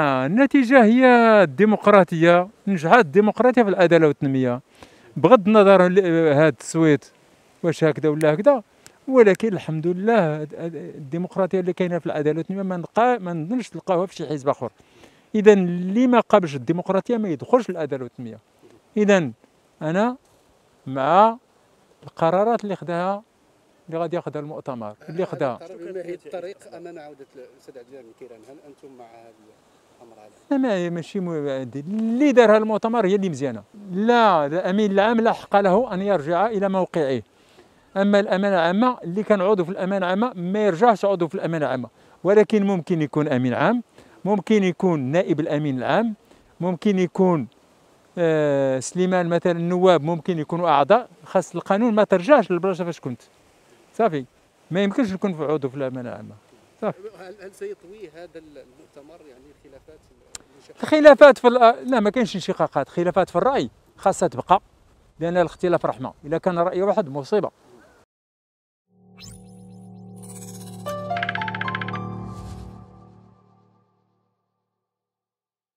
النتيجة هي الديمقراطية نجحت الديمقراطية في العدالة والتنمية بغض النظر هذا التصويت واش هكذا ولا هكذا ولكن الحمد لله الديمقراطية اللي كاينة في العدالة والتنمية ما نلقى ما نظنش تلقاوها في شي حزب آخر إذا اللي ما قابلش الديمقراطية ما يدخلش العدالة والتنمية إذا أنا مع القرارات اللي خداها اللي غادي ياخذها المؤتمر اللي خداها الطريق امام عوده الاستاذ عبد الكيران هل انتم مع هذه ما هي ماشي اللي دارها المؤتمر هي اللي مزيانه لا الامين العام لا حق له ان يرجع الى موقعه اما الامانه العامه اللي كان عضو في الامانه العامه ما يرجعش عضو في الامانه العامه ولكن ممكن يكون امين عام ممكن يكون نائب الامين العام ممكن يكون آه سليمان مثلا النواب ممكن يكونوا اعضاء خاص القانون ما ترجعش للبلاصه فاش كنت صافي ما يمكنش نكون عضو في الامانه العامه صح هل سيطوي هذا المؤتمر يعني الخلافات في الخلافات في لا ما كاينش انشقاقات خلافات في الراي خاصها تبقى لان الاختلاف رحمه اذا كان راي واحد مصيبه